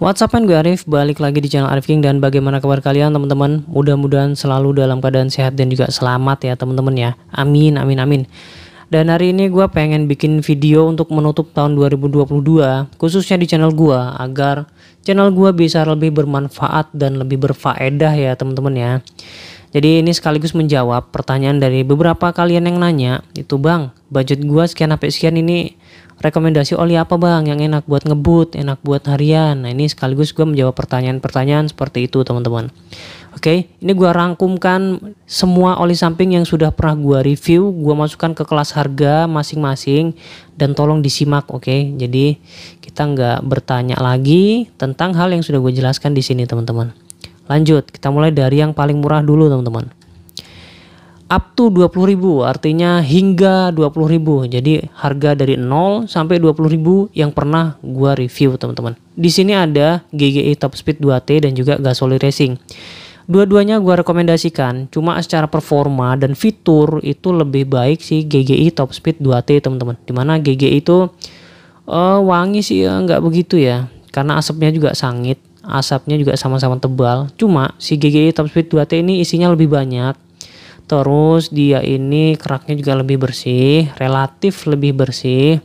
What's up, kan gue Arif, balik lagi di channel Arif King dan bagaimana kabar kalian teman-teman? Mudah-mudahan selalu dalam keadaan sehat dan juga selamat ya teman-teman ya. Amin, amin, amin. Dan hari ini gue pengen bikin video untuk menutup tahun 2022, khususnya di channel gue, agar channel gue bisa lebih bermanfaat dan lebih berfaedah ya teman-teman ya. Jadi ini sekaligus menjawab pertanyaan dari beberapa kalian yang nanya, itu bang, budget gue sekian apa sekian ini rekomendasi oli oh, apa bang yang enak buat ngebut, enak buat harian. Nah ini sekaligus gue menjawab pertanyaan-pertanyaan seperti itu teman-teman. Oke, ini gue rangkumkan semua oli samping yang sudah pernah gue review, gue masukkan ke kelas harga masing-masing dan tolong disimak, oke? Jadi kita nggak bertanya lagi tentang hal yang sudah gue jelaskan di sini teman-teman. Lanjut, kita mulai dari yang paling murah dulu teman-teman up to 20.000 artinya hingga 20.000. jadi harga dari 0 sampai 20.000 yang pernah gua review teman-teman di sini ada GGI e Top Speed 2T dan juga Gasoli Racing dua-duanya gua rekomendasikan cuma secara performa dan fitur itu lebih baik si GGI e Top Speed 2T teman-teman dimana GGI e itu uh, wangi sih ya, nggak begitu ya karena asapnya juga sangit asapnya juga sama-sama tebal cuma si GGI Top Speed 2T ini isinya lebih banyak Terus dia ini keraknya juga lebih bersih, relatif lebih bersih.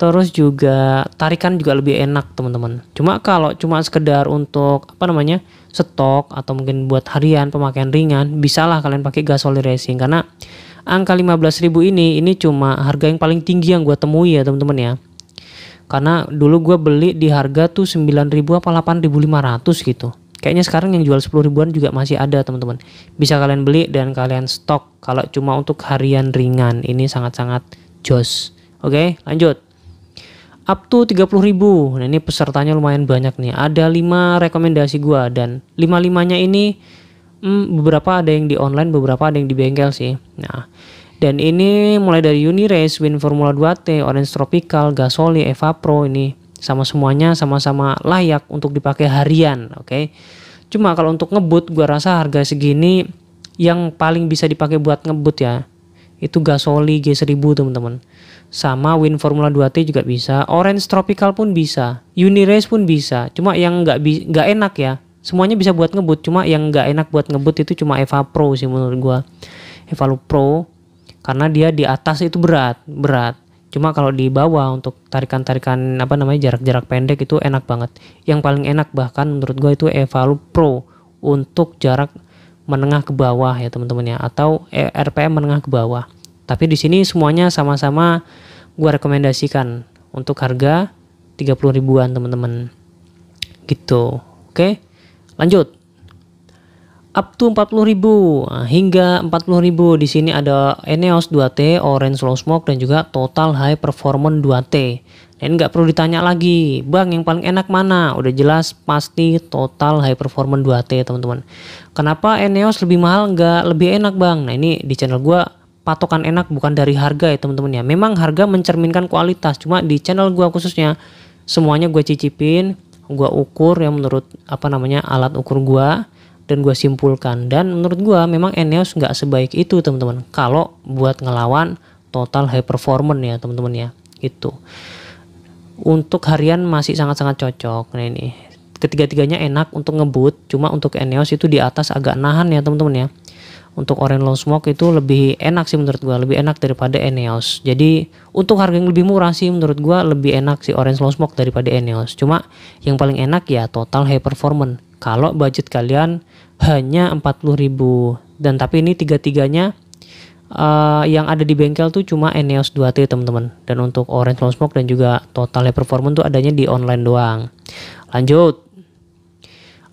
Terus juga tarikan juga lebih enak teman-teman. Cuma kalau cuma sekedar untuk apa namanya stok atau mungkin buat harian pemakaian ringan, bisalah kalian pakai gasoli racing karena angka 15.000 ini ini cuma harga yang paling tinggi yang gue temui ya teman-teman ya karena dulu gue beli di harga tuh 9000 apa 8500 gitu Kayaknya sekarang yang jual 10 ribuan juga masih ada teman-teman. Bisa kalian beli dan kalian stok kalau cuma untuk harian ringan. Ini sangat-sangat jos. Oke, lanjut. Up to 30 ribu. Nah, ini pesertanya lumayan banyak nih. Ada 5 rekomendasi gua dan 5-5-nya ini hmm, beberapa ada yang di online, beberapa ada yang di bengkel sih. Nah, dan ini mulai dari Unirace, Win Formula 2T, Orange Tropical, Gasoli, Eva Pro ini sama semuanya sama-sama layak untuk dipakai harian oke okay? cuma kalau untuk ngebut gua rasa harga segini yang paling bisa dipakai buat ngebut ya itu gasoli G1000 teman-teman sama Win Formula 2T juga bisa Orange Tropical pun bisa Unirace pun bisa cuma yang nggak nggak enak ya semuanya bisa buat ngebut cuma yang nggak enak buat ngebut itu cuma Eva Pro sih menurut gua Eva Pro karena dia di atas itu berat berat Cuma kalau di bawah untuk tarikan-tarikan apa namanya jarak-jarak pendek itu enak banget. Yang paling enak bahkan menurut gue itu Evalu Pro untuk jarak menengah ke bawah ya teman-teman ya atau eh, RPM menengah ke bawah. Tapi di sini semuanya sama-sama gue rekomendasikan untuk harga 30 ribuan teman-teman. Gitu. Oke. Lanjut up to 40.000 nah, hingga 40.000 di sini ada Eneos 2T, Orange Slow Smoke dan juga Total High Performance 2T. Dan nggak perlu ditanya lagi, bang yang paling enak mana? Udah jelas pasti total high performance 2T teman-teman. Kenapa Eneos lebih mahal nggak lebih enak bang? Nah ini di channel gue patokan enak bukan dari harga ya teman-teman ya. Memang harga mencerminkan kualitas, cuma di channel gue khususnya semuanya gue cicipin, gue ukur yang menurut apa namanya alat ukur gue dan gue simpulkan dan menurut gue memang Eneos nggak sebaik itu teman-teman kalau buat ngelawan total high performance ya teman-teman ya itu untuk harian masih sangat-sangat cocok nah ini ketiga-tiganya enak untuk ngebut cuma untuk Eneos itu di atas agak nahan ya teman-teman ya untuk Orange Long Smoke itu lebih enak sih menurut gue lebih enak daripada Eneos jadi untuk harga yang lebih murah sih menurut gue lebih enak sih Orange Long Smoke daripada Eneos cuma yang paling enak ya total high performance kalau budget kalian hanya 40.000 dan tapi ini tiga-tiganya uh, yang ada di bengkel tuh cuma Eneos 2T teman-teman dan untuk Orange Long Smoke dan juga totalnya performance tuh adanya di online doang lanjut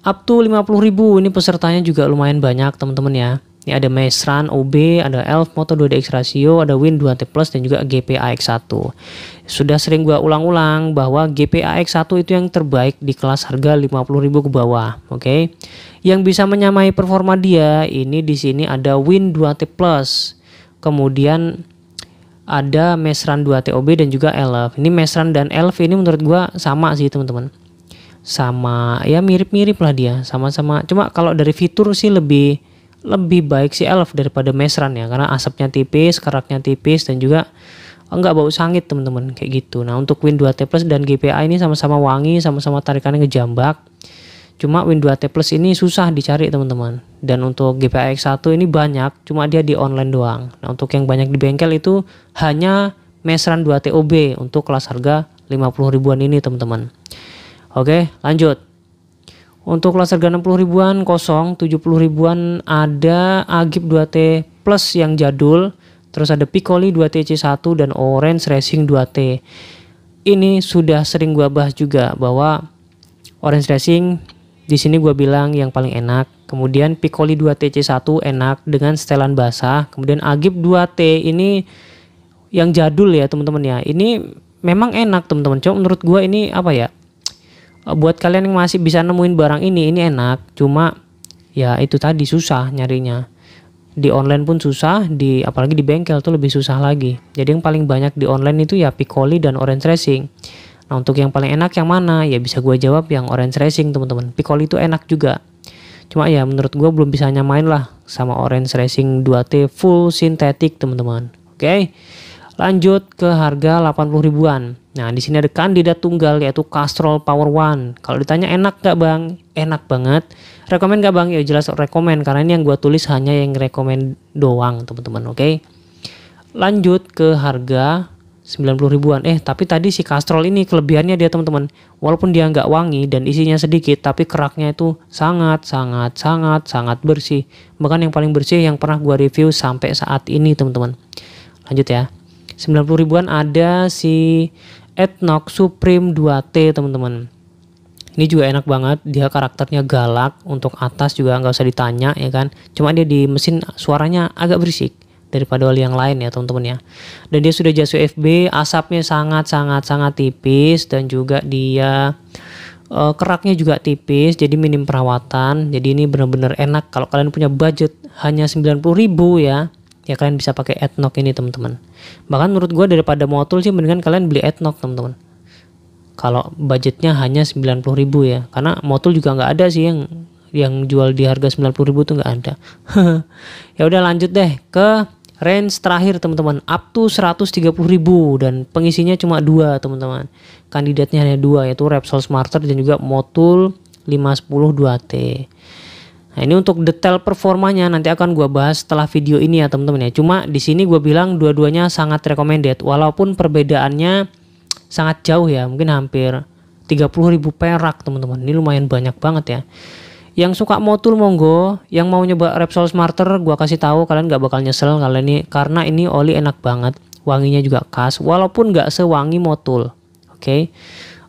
up to 50.000 ini pesertanya juga lumayan banyak teman-teman ya ini ada Mesran OB, ada ELF Moto 2DX Ratio, ada Win 2T Plus, dan juga GPAX1. Sudah sering gua ulang-ulang bahwa GPAX1 itu yang terbaik di kelas harga 50.000 ke bawah. Oke, okay? yang bisa menyamai performa dia ini di sini ada Win 2T Plus, kemudian ada Mesran 2T OB dan juga ELF. Ini Mesran dan ELF ini menurut gua sama sih teman-teman. Sama ya mirip-mirip lah dia, sama-sama. Cuma kalau dari fitur sih lebih lebih baik si Elf daripada Mesran ya karena asapnya tipis, keraknya tipis dan juga enggak bau sangit teman-teman kayak gitu. Nah, untuk Win 2T Plus dan GPA ini sama-sama wangi, sama-sama tarikannya ngejambak. Cuma Win 2T Plus ini susah dicari teman-teman. Dan untuk GPA X1 ini banyak, cuma dia di online doang. Nah, untuk yang banyak di bengkel itu hanya Mesran 2TOB untuk kelas harga 50 ribuan ini teman-teman. Oke, lanjut. Untuk kelas harga 60 ribuan kosong, 70 ribuan ada Agib 2T Plus yang jadul, terus ada Piccoli 2TC1 dan Orange Racing 2T. Ini sudah sering gua bahas juga bahwa Orange Racing di sini gua bilang yang paling enak. Kemudian Piccoli 2TC1 enak dengan setelan basah. Kemudian Agib 2T ini yang jadul ya teman-teman ya. Ini memang enak teman-teman. Cuma menurut gua ini apa ya? Eh, buat kalian yang masih bisa nemuin barang ini ini enak cuma ya itu tadi susah nyarinya di online pun susah di apalagi di bengkel tuh lebih susah lagi jadi yang paling banyak di online itu ya Piccoli dan Orange Racing nah untuk yang paling enak yang mana ya bisa gue jawab yang Orange Racing teman-teman Piccoli itu enak juga cuma ya menurut gue belum bisa nyamain lah sama Orange Racing 2T full sintetik teman-teman oke okay? Lanjut ke harga 80 ribuan. Nah, di sini ada kandidat tunggal yaitu Castrol Power One. Kalau ditanya enak gak bang? Enak banget. Rekomen gak bang? Ya jelas rekomen karena ini yang gue tulis hanya yang rekomen doang teman-teman. Oke. Lanjut ke harga 90 ribuan. Eh, tapi tadi si Castrol ini kelebihannya dia teman-teman. Walaupun dia nggak wangi dan isinya sedikit, tapi keraknya itu sangat, sangat, sangat, sangat bersih. Bahkan yang paling bersih yang pernah gue review sampai saat ini teman-teman. Lanjut ya. 90 ribuan ada si Etnok Supreme 2T teman-teman ini juga enak banget dia karakternya galak untuk atas juga nggak usah ditanya ya kan cuma dia di mesin suaranya agak berisik daripada oli yang lain ya teman-teman ya dan dia sudah jas FB, asapnya sangat sangat sangat tipis dan juga dia e, keraknya juga tipis jadi minim perawatan jadi ini benar-benar enak kalau kalian punya budget hanya 90.000 ya ya kalian bisa pakai adnock ini teman-teman bahkan menurut gue daripada motul sih mendingan kalian beli adnock teman-teman kalau budgetnya hanya 90 ribu ya karena motul juga nggak ada sih yang yang jual di harga 90 ribu tuh nggak ada ya udah lanjut deh ke range terakhir teman-teman up to 130 ribu dan pengisinya cuma dua teman-teman kandidatnya hanya dua yaitu Repsol Smarter dan juga Motul 510 2T Nah, ini untuk detail performanya nanti akan gue bahas setelah video ini ya teman-teman ya. Cuma di sini gue bilang dua-duanya sangat recommended walaupun perbedaannya sangat jauh ya, mungkin hampir 30.000 perak teman-teman. Ini lumayan banyak banget ya. Yang suka motul monggo, yang mau nyoba Repsol Smarter gue kasih tahu kalian gak bakal nyesel kalian ini karena ini oli enak banget, wanginya juga khas walaupun gak sewangi motul. Oke. Okay?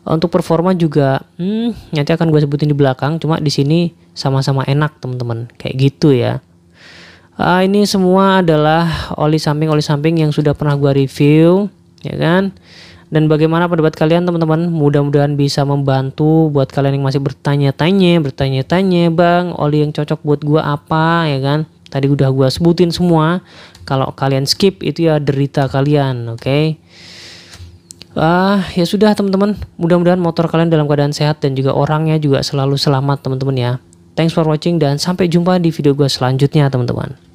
Untuk performa juga, hmm, nanti akan gue sebutin di belakang. Cuma di sini sama-sama enak teman-teman, kayak gitu ya. Uh, ini semua adalah oli samping-oli samping yang sudah pernah gue review, ya kan? Dan bagaimana pendapat kalian teman-teman? Mudah-mudahan bisa membantu buat kalian yang masih bertanya-tanya, bertanya-tanya, bang, oli yang cocok buat gue apa, ya kan? Tadi udah gue sebutin semua. Kalau kalian skip itu ya derita kalian, oke? Okay? Ah, ya sudah teman-teman. Mudah-mudahan motor kalian dalam keadaan sehat dan juga orangnya juga selalu selamat teman-teman ya. Thanks for watching dan sampai jumpa di video gue selanjutnya teman-teman.